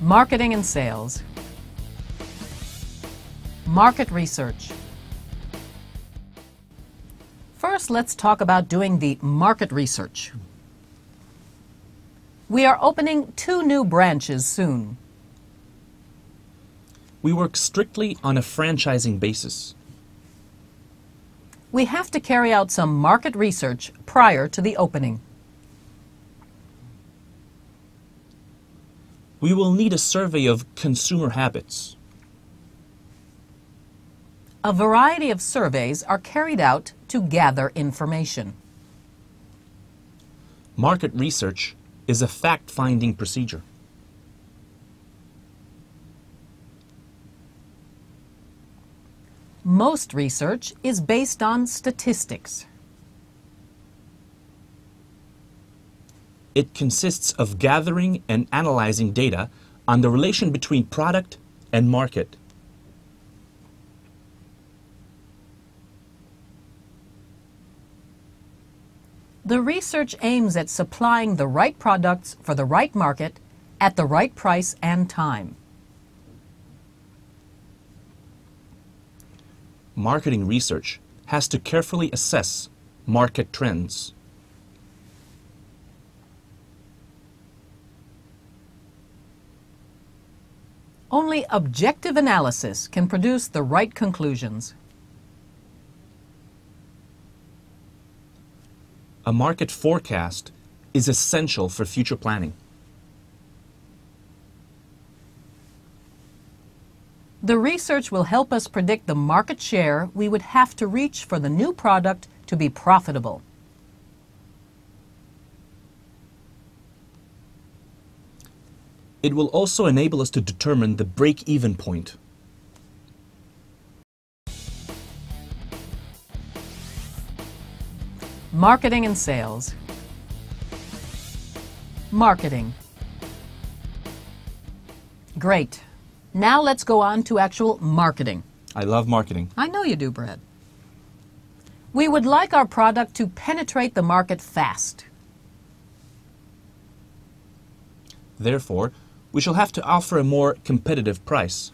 marketing and sales, market research. First, let's talk about doing the market research. We are opening two new branches soon. We work strictly on a franchising basis. We have to carry out some market research prior to the opening. we will need a survey of consumer habits. A variety of surveys are carried out to gather information. Market research is a fact finding procedure. Most research is based on statistics. It consists of gathering and analyzing data on the relation between product and market. The research aims at supplying the right products for the right market at the right price and time. Marketing research has to carefully assess market trends. Only objective analysis can produce the right conclusions. A market forecast is essential for future planning. The research will help us predict the market share we would have to reach for the new product to be profitable. It will also enable us to determine the break-even point. Marketing and sales. Marketing. Great. Now let's go on to actual marketing. I love marketing. I know you do, Brad. We would like our product to penetrate the market fast. Therefore, we shall have to offer a more competitive price.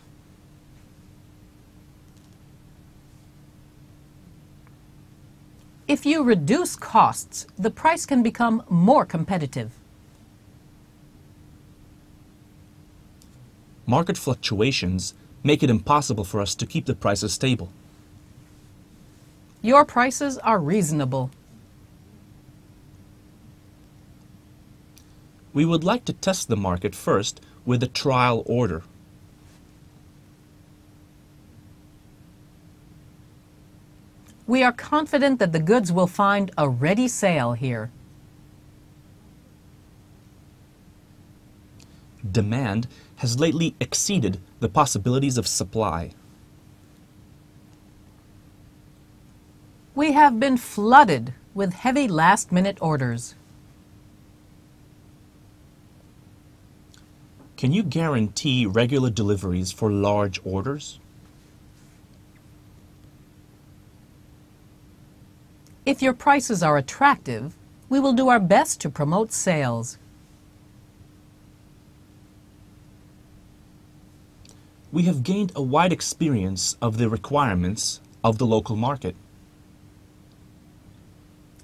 If you reduce costs, the price can become more competitive. Market fluctuations make it impossible for us to keep the prices stable. Your prices are reasonable. we would like to test the market first with a trial order. We are confident that the goods will find a ready sale here. Demand has lately exceeded the possibilities of supply. We have been flooded with heavy last-minute orders. Can you guarantee regular deliveries for large orders? If your prices are attractive, we will do our best to promote sales. We have gained a wide experience of the requirements of the local market.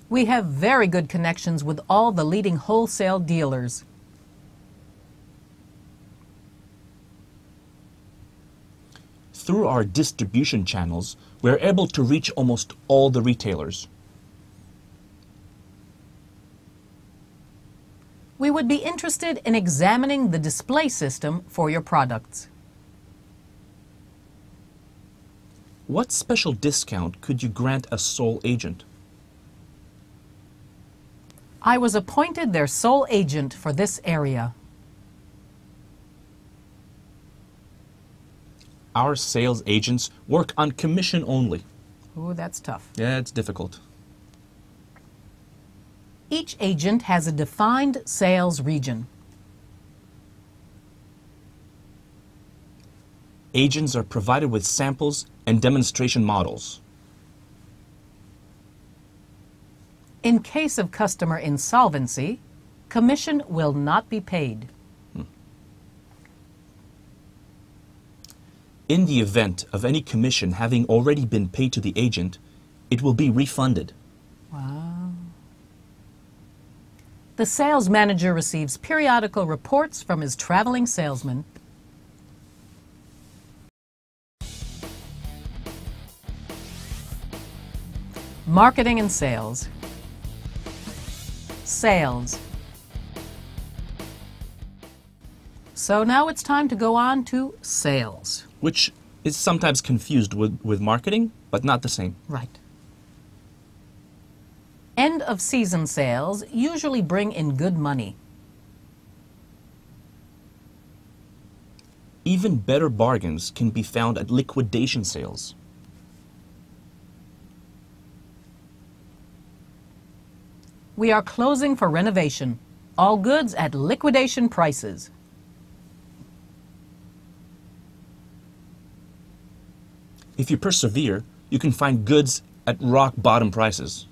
We have very good connections with all the leading wholesale dealers. through our distribution channels, we're able to reach almost all the retailers. We would be interested in examining the display system for your products. What special discount could you grant a sole agent? I was appointed their sole agent for this area. our sales agents work on commission only. Oh, that's tough. Yeah, it's difficult. Each agent has a defined sales region. Agents are provided with samples and demonstration models. In case of customer insolvency, commission will not be paid. In the event of any commission having already been paid to the agent, it will be refunded. Wow. The sales manager receives periodical reports from his traveling salesman marketing and sales, sales. So now it's time to go on to sales which is sometimes confused with, with marketing, but not the same. Right. End of season sales usually bring in good money. Even better bargains can be found at liquidation sales. We are closing for renovation. All goods at liquidation prices. If you persevere, you can find goods at rock bottom prices.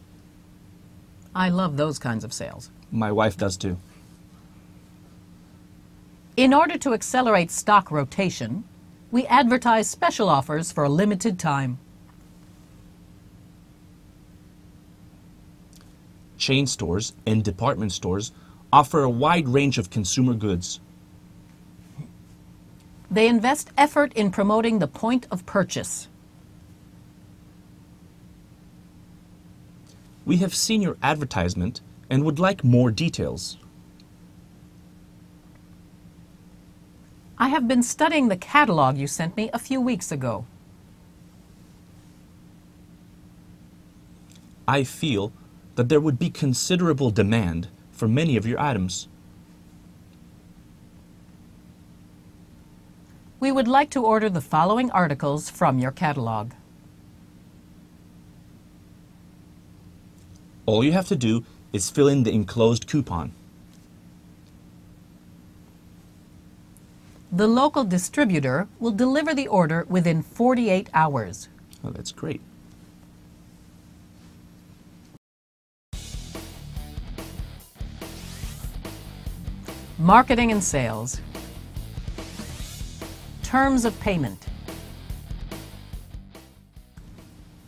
I love those kinds of sales. My wife does too. In order to accelerate stock rotation, we advertise special offers for a limited time. Chain stores and department stores offer a wide range of consumer goods. They invest effort in promoting the point of purchase. We have seen your advertisement and would like more details. I have been studying the catalog you sent me a few weeks ago. I feel that there would be considerable demand for many of your items. We would like to order the following articles from your catalog. All you have to do is fill in the enclosed coupon. The local distributor will deliver the order within 48 hours. Oh, that's great. Marketing and sales terms of payment.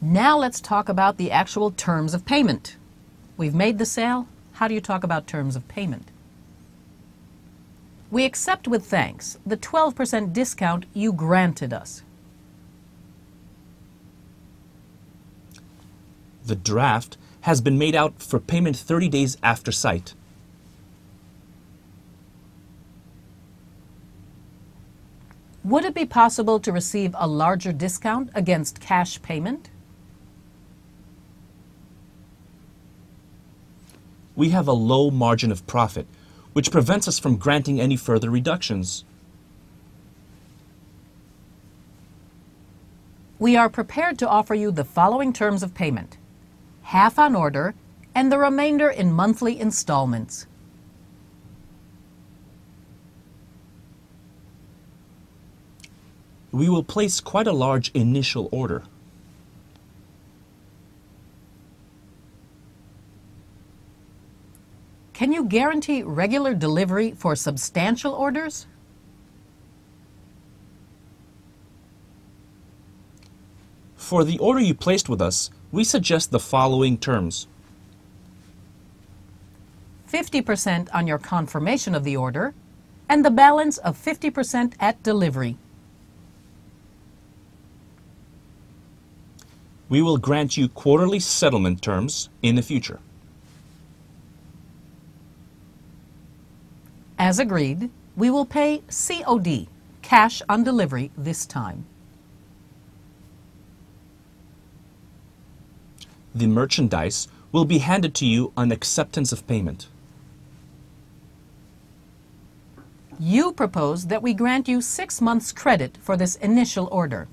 Now let's talk about the actual terms of payment. We've made the sale. How do you talk about terms of payment? We accept with thanks the 12% discount you granted us. The draft has been made out for payment 30 days after sight. Would it be possible to receive a larger discount against cash payment? We have a low margin of profit, which prevents us from granting any further reductions. We are prepared to offer you the following terms of payment half on order and the remainder in monthly installments. we will place quite a large initial order. Can you guarantee regular delivery for substantial orders? For the order you placed with us, we suggest the following terms. 50% on your confirmation of the order, and the balance of 50% at delivery. We will grant you quarterly settlement terms in the future. As agreed, we will pay COD, cash on delivery, this time. The merchandise will be handed to you on acceptance of payment. You propose that we grant you six months credit for this initial order.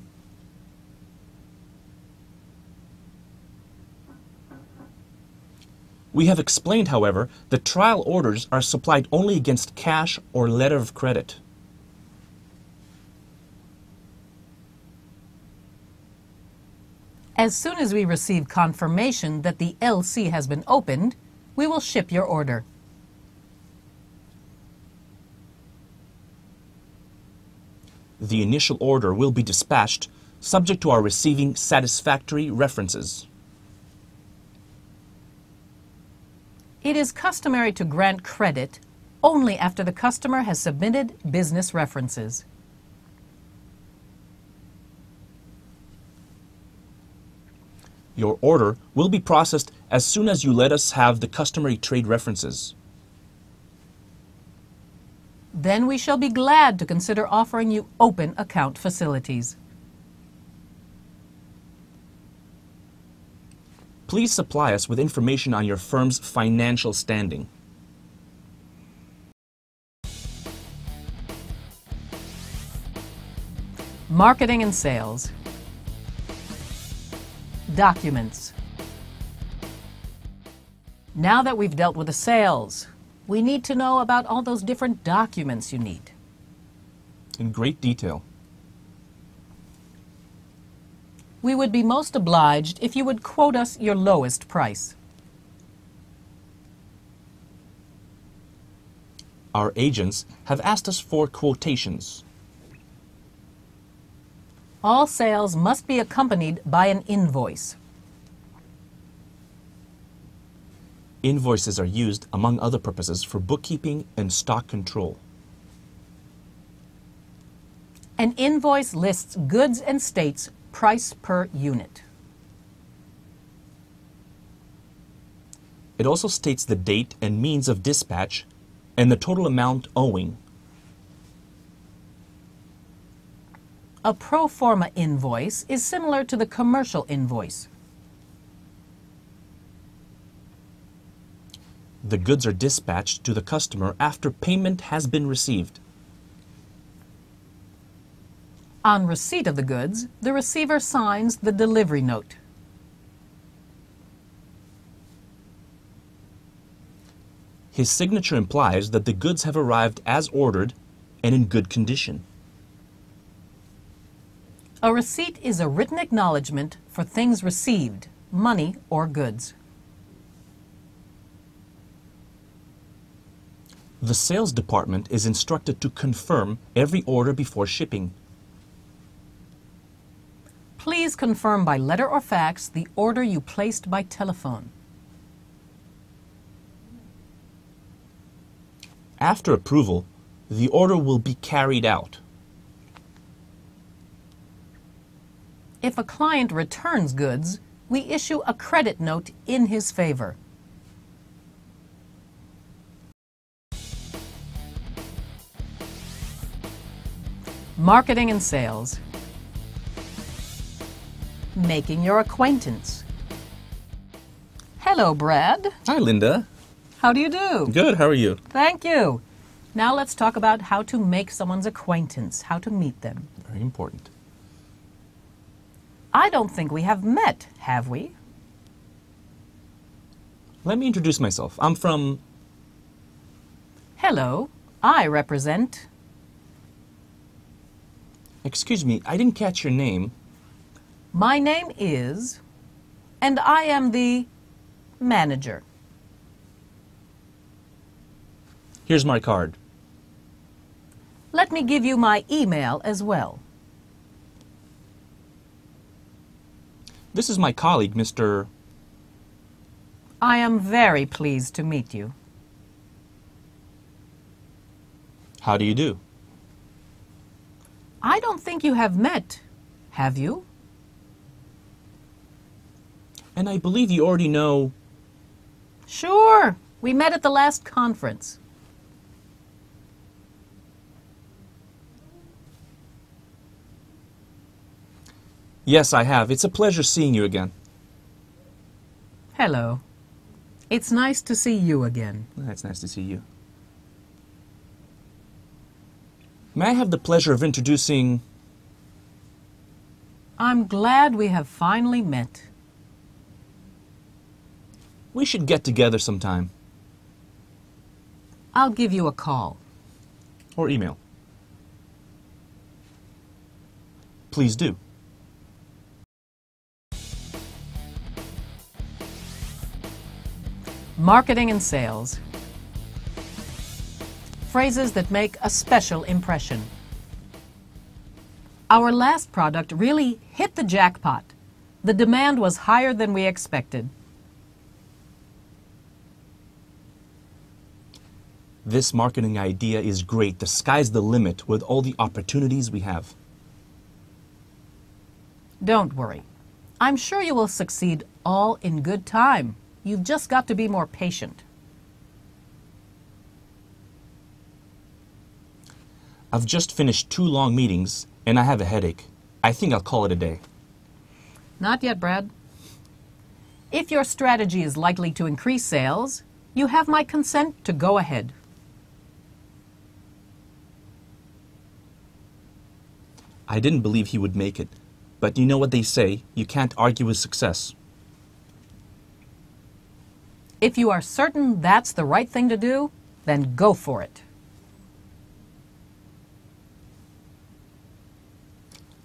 We have explained, however, that trial orders are supplied only against cash or letter of credit. As soon as we receive confirmation that the LC has been opened, we will ship your order. The initial order will be dispatched subject to our receiving satisfactory references. It is customary to grant credit only after the customer has submitted business references. Your order will be processed as soon as you let us have the customary trade references. Then we shall be glad to consider offering you open account facilities. Please supply us with information on your firm's financial standing. Marketing and sales. Documents. Now that we've dealt with the sales, we need to know about all those different documents you need. In great detail. We would be most obliged if you would quote us your lowest price. Our agents have asked us for quotations. All sales must be accompanied by an invoice. Invoices are used, among other purposes, for bookkeeping and stock control. An invoice lists goods and states price per unit. It also states the date and means of dispatch and the total amount owing. A pro forma invoice is similar to the commercial invoice. The goods are dispatched to the customer after payment has been received. On receipt of the goods, the receiver signs the delivery note. His signature implies that the goods have arrived as ordered and in good condition. A receipt is a written acknowledgement for things received, money or goods. The sales department is instructed to confirm every order before shipping Please confirm by letter or fax the order you placed by telephone. After approval, the order will be carried out. If a client returns goods, we issue a credit note in his favor. Marketing and sales making your acquaintance. Hello, Brad. Hi, Linda. How do you do? Good, how are you? Thank you. Now let's talk about how to make someone's acquaintance, how to meet them. Very important. I don't think we have met, have we? Let me introduce myself. I'm from. Hello, I represent. Excuse me, I didn't catch your name. My name is, and I am the manager. Here's my card. Let me give you my email as well. This is my colleague, Mr. I am very pleased to meet you. How do you do? I don't think you have met, have you? And I believe you already know. Sure. We met at the last conference. Yes, I have. It's a pleasure seeing you again. Hello. It's nice to see you again. It's nice to see you. May I have the pleasure of introducing. I'm glad we have finally met. We should get together sometime. I'll give you a call. Or email. Please do. Marketing and sales. Phrases that make a special impression. Our last product really hit the jackpot. The demand was higher than we expected. This marketing idea is great. The sky's the limit with all the opportunities we have. Don't worry. I'm sure you will succeed all in good time. You've just got to be more patient. I've just finished two long meetings and I have a headache. I think I'll call it a day. Not yet, Brad. If your strategy is likely to increase sales, you have my consent to go ahead. I didn't believe he would make it. But you know what they say, you can't argue with success. If you are certain that's the right thing to do, then go for it.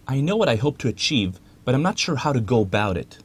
I know what I hope to achieve, but I'm not sure how to go about it.